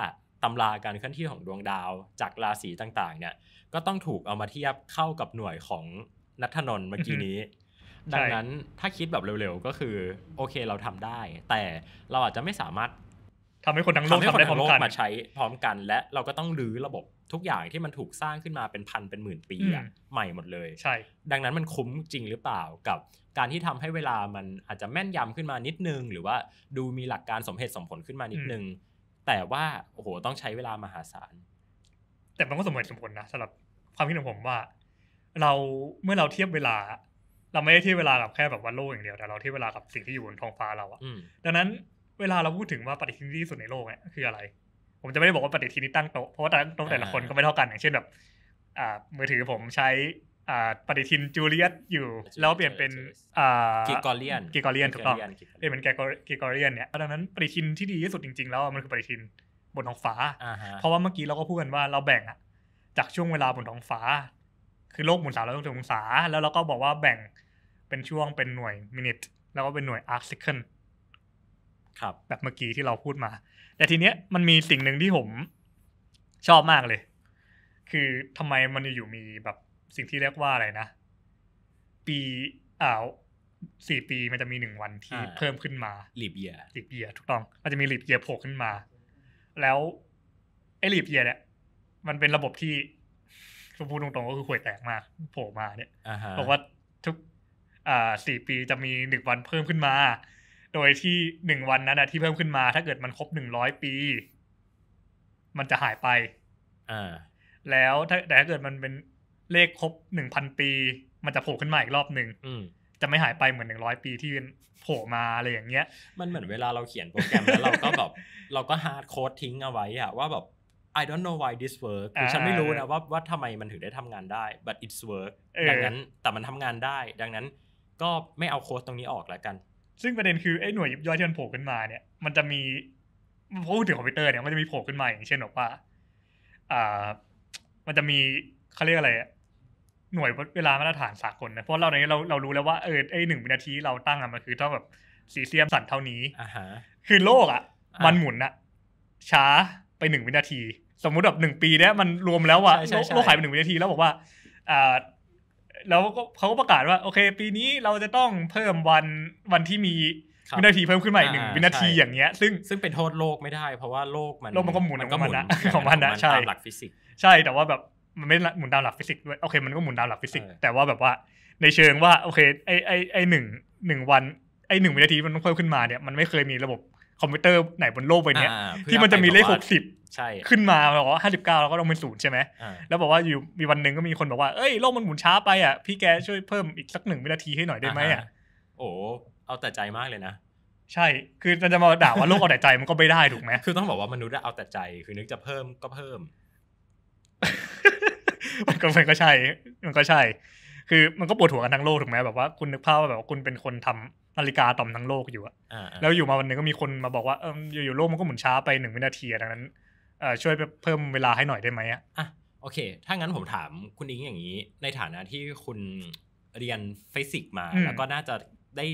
ตำราการเคลื่อนที่ของดวงดาวจากราศีต่างๆ เนี่ย ก็ต้องถูกเอามาเทียบเข้ากับหน่วยของนัทนนเมื่อกี้นี้ ดังนั้นถ้าคิดแบบเร็วๆก็คือโอเคเราทำได้ แต่เราอาจจะไม่สามารถ ทำให้คนทั้งโลกทำให้ทั้โมกมาใช้พร้อมกัน และเราก็ต้องรื้อระบบทุกอย่างที่มันถูกสร้างขึ้นมาเป็นพันเป็นหมื่นปีอะใหม่หมดเลยใช่ ดังนั้นมันคุ้มจริงหรือเปล่ากับการที่ทำให้เวลามันอาจจะแม่นยำขึ้นมานิดนึง หรือว่าดูมีหลักการสมเหตุสมผลขึ้นมานิดนึงแต่ว่าโอ้โหต้องใช้เวลามหาศาลแต่มันก็สมเหตุสมผลนะสำหรับความคิดของผมว่า เราเมื่อเราเทียบเวลาเราไม่ได้เทียบเวลากับแค่แบบวันโลกอย่างเดียว แต่เราเทียบเวลากับสิ่งที่อยู่บนท้องฟ้าเราอะดังนั้น เวลาเราพูดถึงว่าปฏิทินที่สุดในโลกเนี่ยคืออะไร ผมจะไม่ได้บอกว่าปฏิทินนี้ตั้งโต๊ะเพราะว่าตโต๊ะแต่ละคนก็ไม่เท่ากันอย่างเช่นแบบอ่า มือถือผมใช้ปฏิทินจูเลียตอยู่ แล้วเปลี่ยนเป็นกิกอรเลียนกิกอรเลียนถูกต้องเปลี่ยนเป็นกกิกอรเลียนเนี่ยดังนั้นปฏิทินที่ดีที่สุดจริง ๆ แล้วมันคือปฏิทินบนท้องฟ้าเพราะว่าเมื่อกี้เราก็พูดกันว่า เราแบ่งอะจากช่วงเวลาบนท้องฟ้า คือโลกหมุนสามร้อยหกสิบองศาแล้วเราก็บอกว่าแบ่งเป็นช่วงเป็นหน่วยมินิตแล้วก็เป็นหน่วยอาร์คเซคันครับ แบบเมื่อกี้ที่เราพูดมา แต่ทีเนี้ยมันมีสิ่งหนึ่งที่ผม ชอบมากเลย คือทำไมมันอยู่มีแบบสิ่งที่เรียกว่าอะไรนะปีอ่าสี่ปีมันจะมีหนึ่งวันที่เพิ่มขึ้นมาลีบเยียลีบเยียถูกต้องมันจะมีลีบเยียโผล่ขึ้นมา แล้วไอ้ลีบเยีย เนี่ยมันเป็นระบบที่มพูดตรงๆก็คือห่วยแตกมากโผล่มาเนี่ยบอกว่าทุกอ่าสี่ปีจะมีหนึ่งวันเพิ่มขึ้นมา โดยที่หนึ่งวันนั้นที่เพิ่มขึ้นมา ถ้าเกิดมันครบหนึ่งร้อยปี มันจะหายไปอ่าแล้วถ้าแต่ถ้าเกิดมันเป็นเลขครบหนึ่งพันปี มันจะโผล่ขึ้นมาอีกรอบหนึ่งจะไม่หายไปเหมือนหนึ่งร้อยปีที่โผล่มาอะไรอย่างเงี้ยมันเหมือนเวลาเราเขียนโปรแกรมแล้วเราก็แบบเราก็ฮาร์ดโค้ดทิ้งเอาไว้อะว่าแบบ I don't know why this work คือฉันไม่รู้นะว่าว่าทำไมมันถึงได้ทำงานได้ but it's work ดังนั้น แต่มันทำงานได้ ดังนั้นก็ไม่เอาโค้ดตรงนี้ออกแล้วกัน ซึ่งประเด็นคือไอ้หน่วยยิบย่อยที่มันโผล่ขึ้นมา เนี่ยมันจะมีเพราะถึงคอมพิวเตอร์เนี่ย มันจะมีโผล่ขึ้นมาอย่างเช่นบอกว่า อ่า มันจะมีเขาเรียกอะไรอะหน่วยเวลามาตรฐานสากลนะเพราะเราในเราเรารู้แล้วว่าเออไอหนึ่งวินาทีเราตั้งอะมันคือ เท่าแบบซีเซียมสั่นเท่านี้คือโลกอะมันหมุนอะช้าไปหนึ่งวินาที สมมุติแบบหนึ่งปีเนี้ยมันรวมแล้วอะโลกหายไปหนึ่งวินาทีแล้วบอกว่าอ่าแล้วก็เขาก็ประกาศว่าโอเค ปีนี้เราจะต้องเพิ่มวันวันที่มีวินาทีเพิ่มขึ้นมาอีกหนึ่งวินาทีอย่างเงี้ย ซึ่งซึ่งเป็นโทษโลกไม่ได้เพราะว่าโลกมันโลกมันก็หมุนของมันนะของมันนะใช่หลักฟิสิกส์ใช่แต่ว่าแบบมันไม่หมุนตามหลักฟิสิกส์ด้วยโอเคมันก็หมุนตามหลักฟิสิกส์แต่ว่าแบบว่า ในเชิงว่าโอเค ไอไอไอหนึ่งหนึ่งวัน ไอหนึ่งวินาทีมันต้องเ่อ่ขึ้นมาเนี่ยมันไม่เคยมีระบบคอมพิวเตอร์ไหนบนโลกใบนี้ที่มันจะมีเลขหกสิบขึ้นมาบอกว่าห้าสิบเก้าแล้วก็ลงเป็นศูนย์ใช่ไหมแล้วบอกว่าอยู่มีวันหนึ่งก็มีคนบอกว่า เอ้ยโลกมันหมุนช้าไปอ่ะพี่แกช่วยเพิ่มอีกสักหนึ่งวินาทีให้หน่อยได้ไหมอ่ะโอ้เอาแต่ใจมากเลยนะ ใช่คือมันจะมาด่าว่าโลกเอาแต่ใจมันก็ไม่ได้ถูกไหมคือต้องบอกว่ามนุษย์เอาแต่ใจคือนึกจะเพิ่มก็เพิ่มมันก็มันก็ใช่ มันก็ใช่ คือมันก็ปวดหัวกันทั้งโลกถูกไหมแบบว่าคุณนึกภาพว่าแบบว่าคุณเป็นคนทำนาฬิกาต่อมทั้งโลกอยู่อะแล้วอยู่มาวันหนึ่งก็มีคนมาบอกว่าเอออยู่ๆโลกมันก็หมุนช้าไปหนึ่งวินาทีดังนั้นเออช่วยเพิ่มเวลาให้หน่อยได้ไหมอะอ่ะโอเค ถ้างั้นผมถามคุณอิงอย่างนี้ในฐานะที่คุณเรียนฟิสิกส์มา แล้วก็น่าจะได้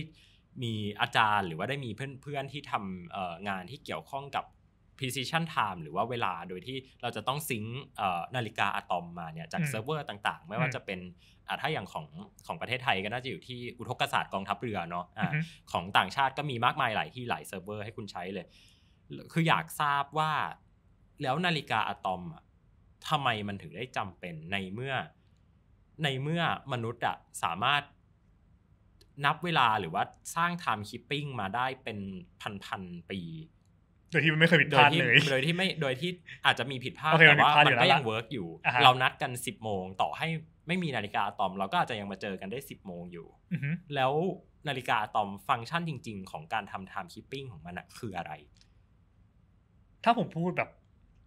มีอาจารย์หรือว่าได้มีเพื่อนๆ ที่ทำงานที่เกี่ยวข้องกับ precision time หรือว่าเวลาโดยที่เราจะต้องซิงค์นาฬิกาอะตอมมาเนี่ยจากเซิร์ฟเวอร์ต่างๆ ไม่ว่าจะเป็นถ้าอย่างของของประเทศไทยก็น่าจะอยู่ที่อุทกศาสตร์กองทัพเรือเนาะของต่างชาติก็มีมากมายหลายที่หลายเซิร์ฟเวอร์ให้คุณใช้เลย คืออยากทราบว่า แล้วนาฬิกาอะตอมทํทำไมมันถึงได้จำเป็นในเมื่อ ในเมื่อมนุษย์อะสามารถนับเวลาหรือว่าสร้างไทม์คิปปิ้งมาได้เป็นพันพันปีโดยที่มันไม่เคยผิดพลาดเลย โดยที่ไม่ โดยที่อาจจะมีผิดพลาดแต่ว่ามันก็ยังเวิร์กอยู่ เรานัดกันสิบโมงต่อให้ไม่มีนาฬิกาตอม เราก็อาจจะยังมาเจอกันได้สิบโมงอยู่ แล้วนาฬิกาตอมฟังก์ชันจริงๆ ของการทำไทม์คิปปิ้งของมันคืออะไร ถ้าผมพูดแบบ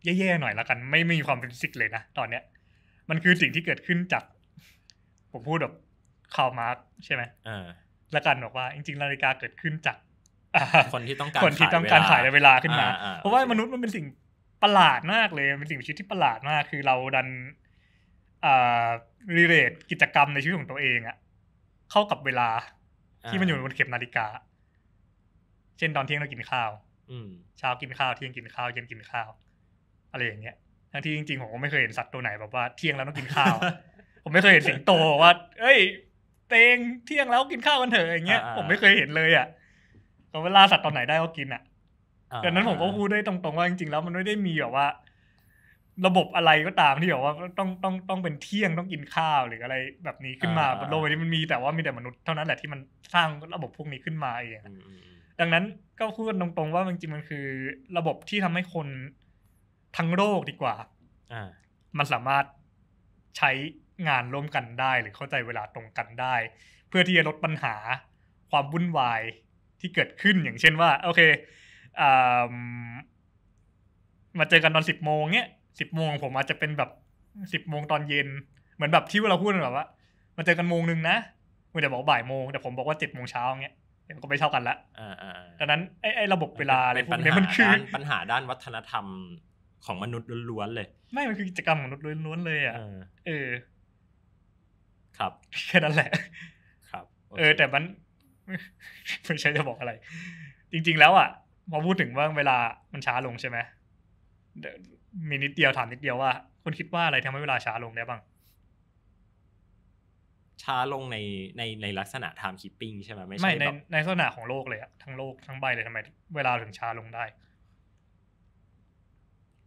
แย่ๆหน่อยละกันไม่มีความเป็นฟิสิกส์เลยนะตอนเนี้ย มันคือสิ่งที่เกิดขึ้นจากผมพูดแบบคาร์มาร์กใช่ไหมละกันบอกว่าจริง ๆ นาฬิกาเกิดขึ้นจากคนที่ต้องการคนที่ต้องการขายในเวลาขึ้นมา เพราะว่ามนุษย์มันเป็นสิ่งประหลาดมากเลย เป็นสิ่งมีชีวิตที่ประหลาดมาก คือเราดันรีเลทกิจกรรมในชีวิตของตัวเองอะเข้ากับเวลา ที่มันอยู่บนเข็มนาฬิกา เช่นตอนเที่ยงเรากินข้าว อืเช้ากินข้าวเที่ยงกินข้าว เย็นกินข้าว อะไรอย่างเงี้ยทั้งที่จริงๆ ผมก็ไม่เคยเห็นสัตว์ตัวไหน แบบว่าเที่ยงแล้วต้องกินข้าว ผมไม่เคยเห็นสิงโตว่าเอ้ยเตงเที่ยงแล้วกินข้าวกันเถอะอย่างเงี้ยผมไม่เคยเห็นเลยอ่ะเาเวลาสัตว์ตอนไหนได้ก็กินอ่ะ ดังนั้นผมก็พูดได้ตรงๆว่าจริงๆแล้ว มันไม่ได้มีแบบว่า ระบบอะไรก็ตามที่แบบว่าต้องต้องต้องเป็นเที่ยงต้องกินข้าวหรืออะไรแบบนี้ขึ้นมาบนโลกนี้มันมีแต่ว่ามีแต่มนุษย์เท่านั้นแหละที่มันสร้างระบบพวกนี้ขึ้นมาเอง ดังนั้นก็พูดตรงๆว่าจริงๆมันคือ ระบบที่ทำให้คนทั้งโลกดีกว่าอมันสามารถใช้งานร่วมกันได้หรือเข้าใจเวลาตรงกันได้ เพื่อที่จะลดปัญหาความวุ่นวายที่เกิดขึ้นอย่างเช่นว่า โอเคอมาเจอกันตอนสิบโมงเนี้ยสิบโมงผม อาจจะเป็นแบบสิบโมงตอนเย็นเหมือนแบบที่เราพูดแบบว่ามาเจอกันโมงหนึ่งนะมันจะบอกบ่ายโมง แต่ผมบอกว่าเจ็ดโมงเช้าเงี้ยมันก็ไม่เท่ากันละดังนั้นไอ้ไอ้ ระบบเวลาอะไรพวกนี้มันคือปัญหาด้านวัฒนธรรม ของมนุษย์ล้วนๆเลย ไม่ มันคือกิจกรรม ของมนุษย์ล้วนๆเลยอ่ะเออครับแค่นั้นแหละ ครับ เออ แต่มันไม่ใช่จะบอกอะไร จริง ๆ แล้วอ่ะพอพูดถึงว่าเวลามันช้าลงใช่ไหมมีนิดเดียวถามนิดเดียวว่า คุณคิดว่าอะไรทำให้เวลาช้าลงได้บ้าง ช้าลงในในในลักษณะ time keeping ใช่ไหมไม่ใช่ ในในลักษณะของโลกเลยอะทั้งโลกทั้งใบเลยทำไม เวลาถึงช้าลงได้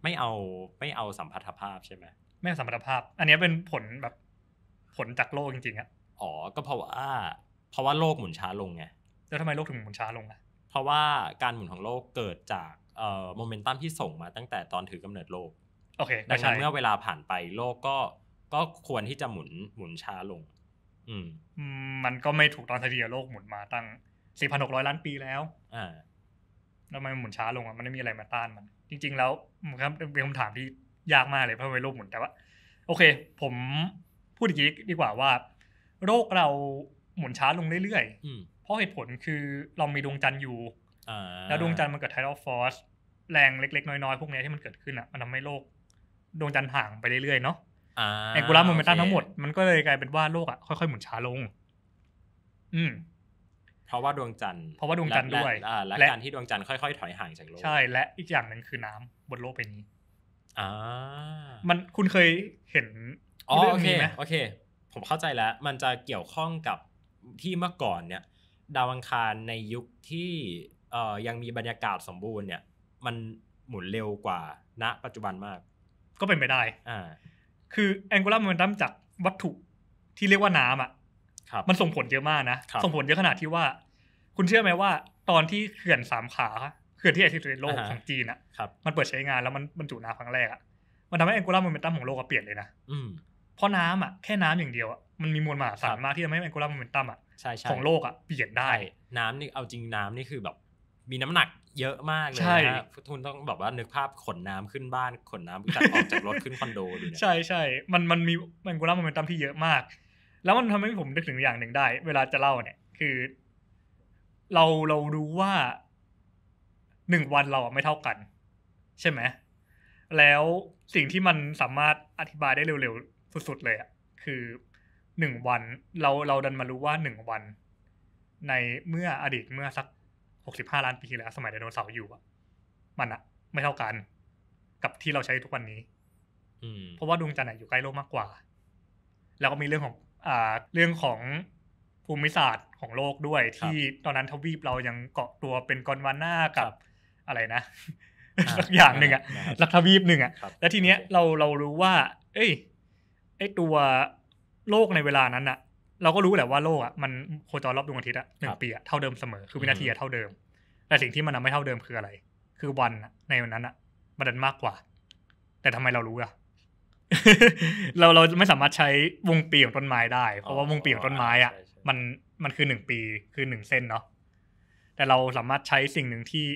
ไม่เอาไม่เอาสัมพัทธภาพใช่ไหมไม่สัมพัทธภาพ อันนี้เป็นผลแบบ ผลจากโลกจริงๆอะอ๋อ ก็เพราะว่าเพราะว่าโลกหมุนช้าลงไง แล้วทำไมโลกถึงหมุนช้าลงอ่ะเพราะว่าการหมุนของโลกเกิดจากเอ่อโมเมนตัมที่ส่งมาตั้งแต่ตอนถือกำเนิดโลก โอเค ดังนั้นเมื่อเวลาผ่านไปโลกก็ก็ควรที่จะหมุนหมุนช้าลง อืม มันก็ไม่ถูกตอนทีเดียวโลกหมุนมา ตั้งสี่พันหกร้อยล้านปีแล้ว อ่าแล้วมันหมุนช้าลงอ่ะมันไม่มีอะไรมาต้านมัน จริง ๆ แล้วครับเป็นคำถามที่ยากมากเลยเพราะว่าโลกหมุนแต่ว่า โอเค ผมพูดอีกทีดีกว่าว่าโลกเราหมุนช้าลงเรื่อยๆเพราะเหตุผลคือ เรามีดวงจันทร์อยู่แล้วดวงจันทร์มันเกิดไทรอฟอสแรงเล็กๆน้อยๆ พวกนี้ที่มันเกิดขึ้นอ่ะ มันทำให้โลก ดวงจันทร์ห่างไปเรื่อยๆเนาะแองกรลาร์โมเมนตัมทั้งหมดมันก็เลยกลายเป็นว่าโลกอ่ะค่อยๆหมุนช้าลง อืมเพราะว่าดวงจันทร์ เพราะว่าดวงจันทร์ด้วย และการที่ดวงจันทร์ค่อยๆถอยห่างจากโลก ใช่ และอีกอย่างหนึ่งคือน้ำบนโลกใบนี้อ่ามันคุณเคยเห็นเรื่องนี้ไหมโอเค ผมเข้าใจแล้วมันจะเกี่ยวข้องกับที่เมื่อก่อนเนี่ย ดาวอังคารในยุคที่ยังมีบรรยากาศสมบูรณ์เนี่ย มันหมุนเร็วกว่าณปัจจุบันมาก ก็เป็นไปได้ อ่า คือแองกูลาร์โมเมนตัมจากวัตถุที่เรียกว่าน้ำอ่ะมันส่งผลเยอะมากนะ ส่งผลเยอะขนาดที่ว่า คุณเชื่อไหมว่า ตอนที่เขื่อนสามขาเขื่อนที่ไอซิสเรโลกของจีนอ่ะมันเปิดใช้งานแล้วมันบรรจุน้ำครั้งแรกอ่ะมันทำให้แองกูลาร์โมเมนตัมของโลกเปลี่ยนเลยนะเพราะน้ำอ่ะแค่น้ำอย่างเดียวอ่ะมันมีมวลมหาศาลมากที่ทำให้แองโกลาโมเมนตัมอ่ะของโลกอ่ะ เปลี่ยนได้ น้ำนี่เอาจริงน้ำนี่คือแบบมีน้ำหนัก เยอะมากเลยนะทุนต้องแบบว่านึกภาพขนน้ำขึ้นบ้านขนน้ำจากออกจากรถขึ้นคอนโดดูเนยใช่ใช่ มันมันมีมันกูลร์โมเมนตัมที่เยอะมาก แล้วมันทำให้ผมนึกถึงอย่างหนึ่งได้ เวลาจะเล่าเนี่ยคือ เราเรารู้ว่าหนึ่งวันเราไม่เท่ากัน ใช่ไหมแล้วสิ่งที่มันสามารถอธิบายได้เร็วๆสุดๆเลยอะคือหนึ่งวันเราเราดันมารู้ว่าหนึ่งวัน ในเมื่ออดีตเมื่อสักหกสิบห้าล้าน ปีที่แล้วสมัยไดโนเสาร์อยู่อะมันอะไม่เท่ากัน กับที่เราใช้ทุกวันนี้เพราะว่าดวงจันทร์อยู่ใกล้โลกมากกว่า แล้วก็มีเรื่องของ อ่า เรื่องของภูมิศาสตร์ของโลกด้วย ที่ตอนนั้นทวีปเรายังเกาะตัวเป็นกอนวาน่ากับอะไรนะสักอย่างหนึ่งอะรักทวีปหนึ่งอะแล้วทีเนี้ยเราเรารู้ว่า เอ้ยไอตัวโลกในเวลานั้นอะเราก็รู้แหละว่าโลกอะมันโคจรรอบดวงอาทิตย์อะหนึ่งปีอะเท่าเดิมเสมอคือวินาทีอะเท่าเดิม แต่สิ่งที่มันไม่เท่าเดิมคืออะไร คือวันในวันนั้นอะมันดันมากกว่า แต่ทำไมเรารู้อะเราเราไม่สามารถใช้วงปีของต้นไม้ได้เพราะว่าวงปีของต้นไม้อะมันมันคือหนึ่งปีคือหนึ่งเส้นเนาะแต่เราสามารถใช้สิ่งหนึ่งที่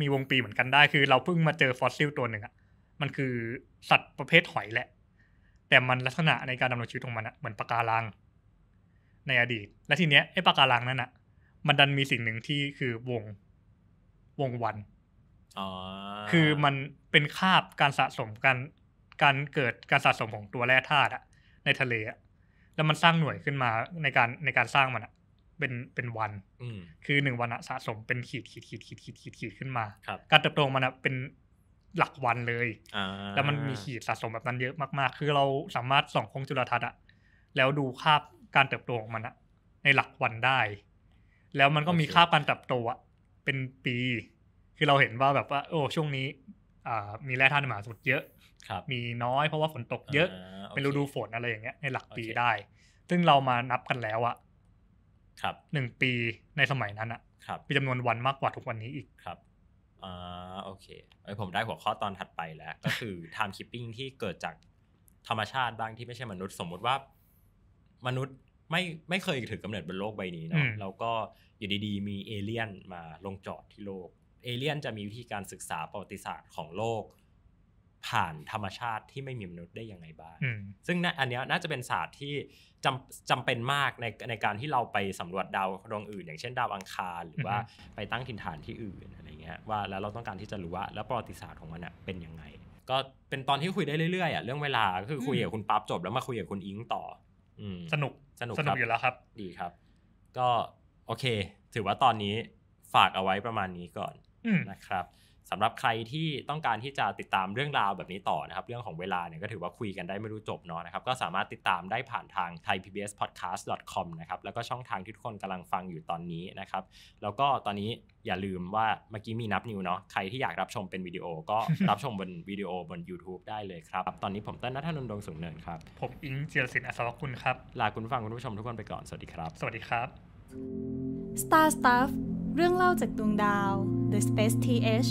มีวงปีเหมือนกันได้ คือเราเพิ่งมาเจอฟอสซิลตัวหนึ่งอะมันคือสัตว์ประเภทหอยแหละแต่มันลักษณะในการดำรงชีวิตของมันอะเหมือนปะการัง ในอดีตและทีเนี้ยไอ้ปะการังนั่นอะมันดันมีสิ่งหนึ่งที่คือวงวงวันอคือมันเป็นคาบการสะสมการการเกิดการสะสมของตัวแร่ธาตุอะในทะเลอะแล้วมันสร้างหน่วยขึ้นมาในการในการสร้างมันอะเป็นเป็นวัน อืคือหนึ่งวันอะสะสมเป็นขีดขีดขีดขีดขีดขีดขีดขึ้นมาการเติบโตมันอะเป็นหลักวันเลย แล้วมันมีขีดสะสมแบบนั้นเยอะมาก ๆ คือเราสามารถส่องกล้องจุลทรรศน์อะแล้วดูคาบการเติบโตของมันอะในหลักวันได้ แล้วมันก็มีค่าการเติบโตอะเป็นปี คือเราเห็นว่าแบบว่า โอ้ช่วงนี้มีแร่ธาตุมาสุดเยอะ มีน้อยเพราะว่าฝนตกเยอะ เป็นฤดูฝนอะไรอย่างเงี้ยในหลักปีได้ ซึ่งเรามานับกันแล้วอะหนึ่งปีในสมัยนั้นอะมีจำนวนวันมากกว่าทุกวันนี้อีกครับอ่าโอเคไผมได้หัวข้อตอนถัดไปแล้ว ก็คือไทม์คิปปิ้งที่เกิดจากธรรมชาติบ้างที่ไม่ใช่มนุษย์สมมติว่า มนุษย์ไม่ไม่เคยถือกำเนิดบนโลกใบนี้เนาะเราก็อยู่ดีๆมีเอเลี่ยนมาลงจอดที่โลกเอเลี่ยนจะมีวิธีการศึกษาประวัติศาสตร์ของโลก ผ่านธรรมชาติที่ไม่มีมนุษย์ได้ยังไงบ้างซึ่งอันนี้น่าจะเป็นศาสตร์ที่จำจำเป็นมากในในการที่เราไปสำรวจดาวดวงอื่น อย่างเช่น ดาวอังคารหรือว่าไปตั้งถิ่นฐานที่อื่นงี้ยว่าแล้วเราต้องการที่จะรู้ว่าแล้วประวัติศาสตร์ของมันี่ยเป็นยังไง ก็เป็นตอนที่คุยได้เรื่อยๆอ่ะเรื่องเวลาก็คือ คุยกับคุณปั๊บจบแล้วมาคุยกับคุณอิงต่อสนุกสนุกสนุกอยู่แล้วครับ ดีครับ ก็โอเค ถือว่าตอนนี้ฝากเอาไว้ประมาณนี้ก่อนนะครับสำหรับใครที่ต้องการที่จะติดตามเรื่องราวแบบนี้ต่อนะครับเรื่องของเวลาเนี่ยก็ถือว่าคุยกันได้ไม่รู้จบเนาะนะครับก็สามารถติดตามได้ผ่านทาง thaipbspodcast.com นะครับแล้วก็ช่องทางที่ทุกคนกำลังฟังอยู่ตอนนี้นะครับ แล้วก็ตอนนี้อย่าลืมว่าเมื่อกี้มีนับนิวเนาะใครที่อยากรับชมเป็นวิดีโอ ก็รับชมบนวิดีโอบน YouTube ได้เลยครับตอนนี้ผมเต้นนัทนนท์ดวงสูงเนินครับผมอิงเจียรศิลป์อัศวคุณครับลาคุณฟังคุณผู้ชมทุกคนไปก่อนสวัสดีครับ สวัสดีครับ Star Stuff เรื่องเล่าจากดวงดาว The Space TH